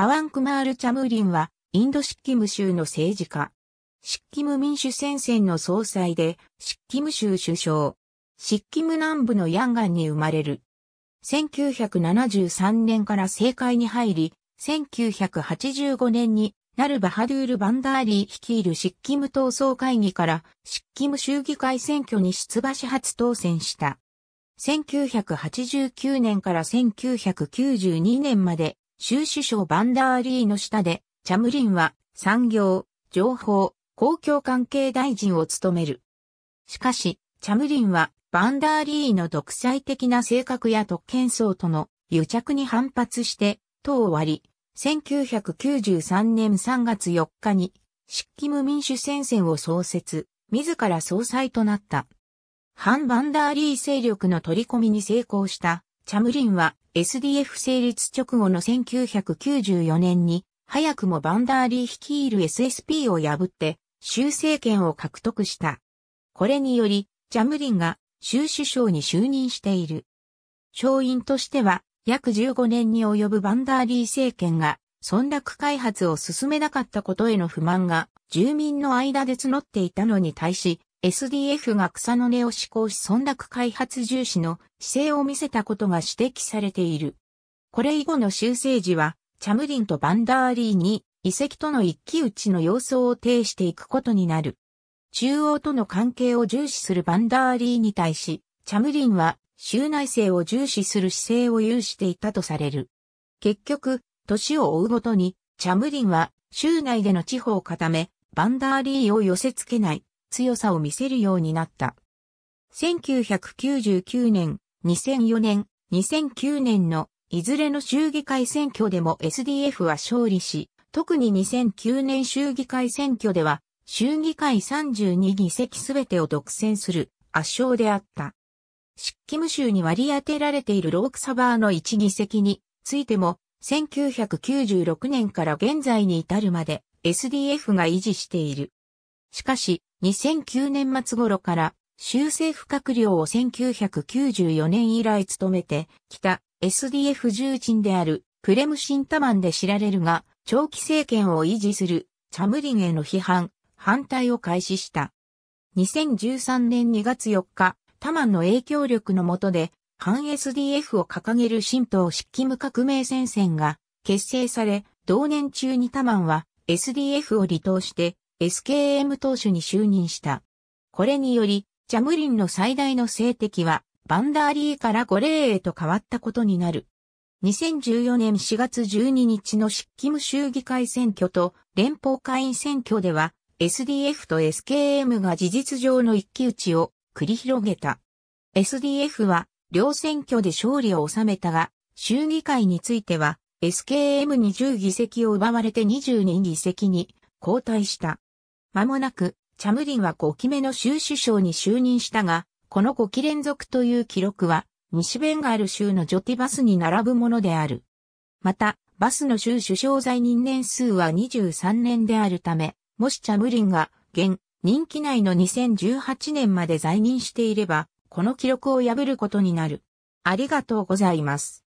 パワン・クマール・チャムリンは、インドシッキム州の政治家。シッキム民主戦線の総裁で、シッキム州首相。シッキム南部のヤンガンに生まれる。1973年から政界に入り、1985年にナルバハドゥール・バンダーリー率いるシッキム闘争会議からシッキム州議会選挙に出馬し初当選した。1989年から1992年まで州首相バンダーリーの下で、チャムリンは産業、情報、公共関係大臣を務める。しかし、チャムリンはバンダーリーの独裁的な性格や特権層との癒着に反発して、党を割り、1993年3月4日に、シッキム民主戦線を創設、自ら総裁となった。反バンダーリー勢力の取り込みに成功した、チャムリンは SDF 成立直後の1994年に、早くもバンダーリー率いる SSP を破って、州政権を獲得した。これにより、ジャムリンが州首相に就任している。省員としては、約15年に及ぶバンダーリー政権が、村落開発を進めなかったことへの不満が、住民の間で募っていたのに対し、SDF が草の根を施行し村落開発重視の姿勢を見せたことが指摘されている。これ以後の修正時は、チャムリンとバンダーリーに遺跡との一騎打ちの様相を呈していくことになる。中央との関係を重視するバンダーリーに対し、チャムリンは州内政を重視する姿勢を有していたとされる。結局、年を追うごとに、チャムリンは州内での地方を固め、バンダーリーを寄せ付けない強さを見せるようになった。1999年、2004年、2009年のいずれの衆議会選挙でも SDF は勝利し、特に2009年衆議会選挙では、衆議会32議席すべてを独占する圧勝であった。シッキム州に割り当てられているロークサバーの1議席についても、1996年から現在に至るまで SDF が維持している。しかし、2009年末頃から州政府閣僚を1994年以来務めてきた SDF 重鎮であるプレムシンタマンで知られるが、長期政権を維持するチャムリンへの批判、反対を開始した。2013年2月4日、タマンの影響力の下で、反 SDF を掲げる新党執務革命戦線が結成され、同年中にタマンは SDF を離党して SKM 投手に就任した。これにより、ジャムリンの最大の政敵は、バンダーリーからレ例へと変わったことになる。2014年4月12日の執務州議会選挙と連邦会員選挙では SDF と SKM が事実上の一騎打ちを繰り広げた。SDF は両選挙で勝利を収めたが、州議会については SKM に10議席を奪われて22議席に後退した。間もなく、チャムリンは5期目の州首相に就任したが、この5期連続という記録は、西ベンガール州のジョティバスに並ぶものである。また、バスの州首相在任年数は23年であるため、もしチャムリンが現任期内の2018年まで在任していれば、この記録を破ることになる。ありがとうございます。